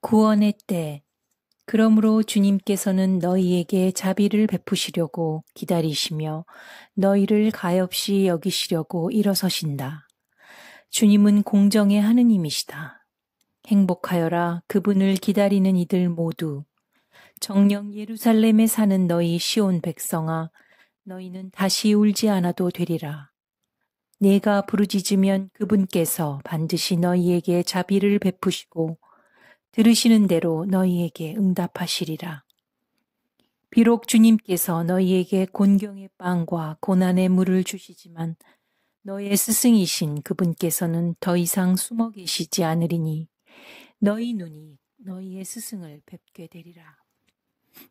구원의 때. 그러므로 주님께서는 너희에게 자비를 베푸시려고 기다리시며 너희를 가엾이 여기시려고 일어서신다. 주님은 공정의 하느님이시다. 행복하여라 그분을 기다리는 이들 모두. 정령 예루살렘에 사는 너희 시온 백성아, 너희는 다시 울지 않아도 되리라. 내가 부르짖으면 그분께서 반드시 너희에게 자비를 베푸시고 들으시는 대로 너희에게 응답하시리라. 비록 주님께서 너희에게 곤경의 빵과 고난의 물을 주시지만 너의 스승이신 그분께서는 더 이상 숨어 계시지 않으리니 너희 눈이 너희의 스승을 뵙게 되리라.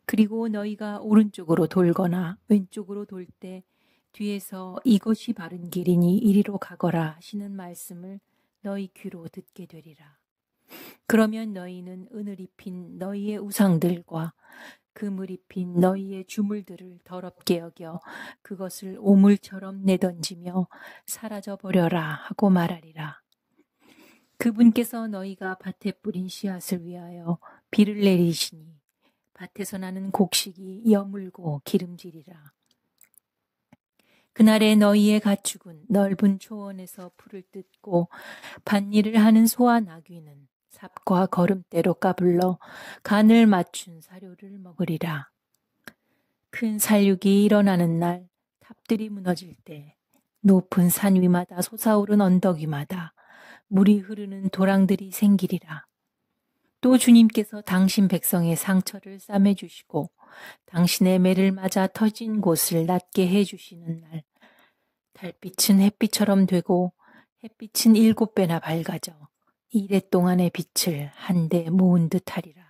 그리고 너희가 오른쪽으로 돌거나 왼쪽으로 돌 때 뒤에서 이것이 바른 길이니 이리로 가거라 하시는 말씀을 너희 귀로 듣게 되리라. 그러면 너희는 은을 입힌 너희의 우상들과 금을 입힌 너희의 주물들을 더럽게 여겨 그것을 오물처럼 내던지며 사라져 버려라 하고 말하리라. 그분께서 너희가 밭에 뿌린 씨앗을 위하여 비를 내리시니 밭에서 나는 곡식이 여물고 기름지리라. 그날에 너희의 가축은 넓은 초원에서 풀을 뜯고 밭일을 하는 소와 나귀는 삽과 걸음대로 까불러 간을 맞춘 사료를 먹으리라. 큰 살육이 일어나는 날, 탑들이 무너질 때, 높은 산 위마다 솟아오른 언덕 위마다 물이 흐르는 도랑들이 생기리라. 또 주님께서 당신 백성의 상처를 싸매 주시고 당신의 매를 맞아 터진 곳을 낫게 해 주시는 날, 달빛은 햇빛처럼 되고 햇빛은 일곱 배나 밝아져 이래 동안의 빛을 한데 모은 듯 하리라.